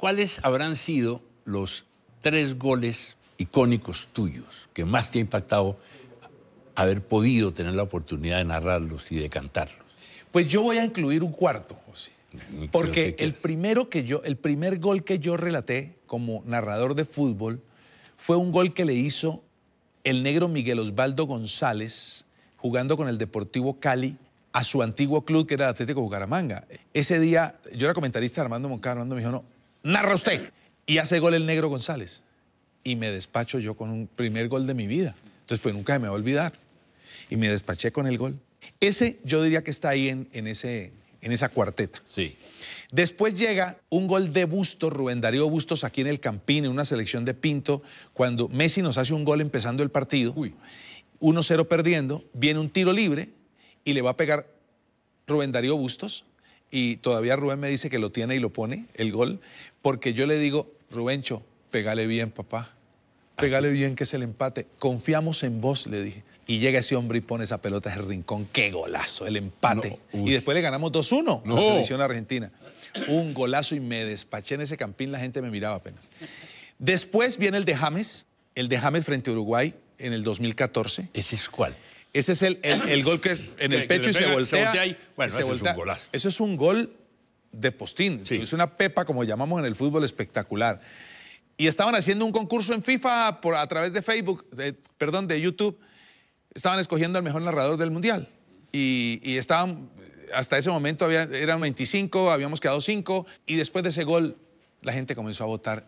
¿cuáles habrán sido los tres goles icónicos tuyos que más te ha impactado haber podido tener la oportunidad de narrarlos y de cantarlos? Pues yo voy a incluir un cuarto, José. Porque el primero que yo, el primer gol que yo relaté como narrador de fútbol fue un gol que le hizo el negro Miguel Osvaldo González jugando con el Deportivo Cali a su antiguo club que era el Atlético Bucaramanga. Ese día yo era comentarista Armando Moncada, Armando me dijo, no, narra usted. Y hace gol el negro González. Y me despacho yo con un primer gol de mi vida. Entonces, pues nunca me va a olvidar. Y me despaché con el gol. Ese yo diría que está ahí en, ese, en esa cuarteta. Sí. Después llega un gol de Bustos, Rubén Darío Bustos, aquí en el Campín, en una selección de Pinto, cuando Messi nos hace un gol empezando el partido. 1-0 perdiendo, viene un tiro libre y le va a pegar Rubén Darío Bustos y todavía Rubén me dice que lo tiene y lo pone, el gol, porque yo le digo, Rubencho, pégale bien, papá. Pégale bien que es el empate. Confiamos en vos, le dije. Y llega ese hombre y pone esa pelota en rincón. ¡Qué golazo! El empate. y después le ganamos 2-1 no. la selección argentina. Un golazo y me despaché en ese campín. La gente me miraba apenas. Después viene el de James. El de James frente a Uruguay en el 2014. ¿Ese es cuál? Ese es el, gol que es en el pecho y se voltea. bueno, un golazo. Eso es un gol de postín. Es una pepa, como llamamos en el fútbol, espectacular. Y estaban haciendo un concurso en FIFA a través de Facebook, perdón, de YouTube. Estaban escogiendo al mejor narrador del Mundial. Y, estaban, hasta ese momento eran 25, habíamos quedado 5. Y después de ese gol, la gente comenzó a votar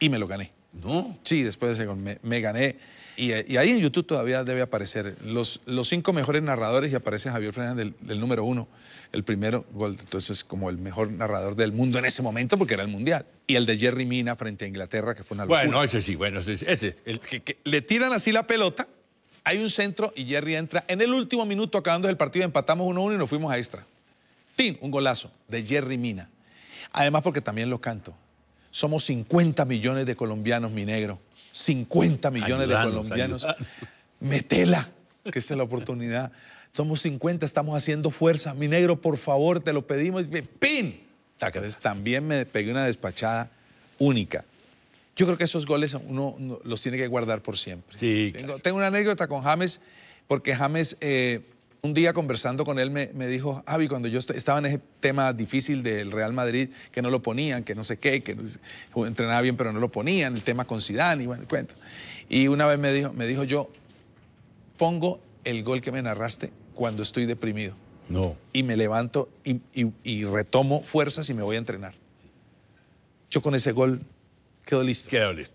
y me lo gané. No. Sí, después de me, me gané. Y, ahí en YouTube todavía debe aparecer los, los cinco mejores narradores y aparece Javier Fernández del, número uno, el primero, entonces como el mejor narrador del mundo en ese momento porque era el mundial. Y el de Jerry Mina frente a Inglaterra, que fue una locura. Bueno, ese sí, bueno, ese. ese el... le tiran así la pelota, hay un centro y Jerry entra en el último minuto acabando el partido, empatamos 1-1 y nos fuimos a extra. ¡Tin! Un golazo de Jerry Mina. Además porque también lo canto. Somos 50 millones de colombianos, mi negro. 50 millones de colombianos. Metela, que es la oportunidad. Somos 50, estamos haciendo fuerza. Mi negro, por favor, te lo pedimos. ¡Pin! también me pegué una despachada única. Yo creo que esos goles uno, los tiene que guardar por siempre. Sí, tengo, una anécdota con James, porque James eh, un día conversando con él me, dijo, Avi, cuando yo estaba en ese tema difícil del Real Madrid, que no lo ponían, que no sé qué, que entrenaba bien pero no lo ponían, el tema con Zidane y bueno, cuento. Y una vez me dijo, me dijo yo, pongo el gol que me narraste cuando estoy deprimido. No. Y me levanto y, y retomo fuerzas y me voy a entrenar. Yo con ese gol quedo listo. Quedo listo.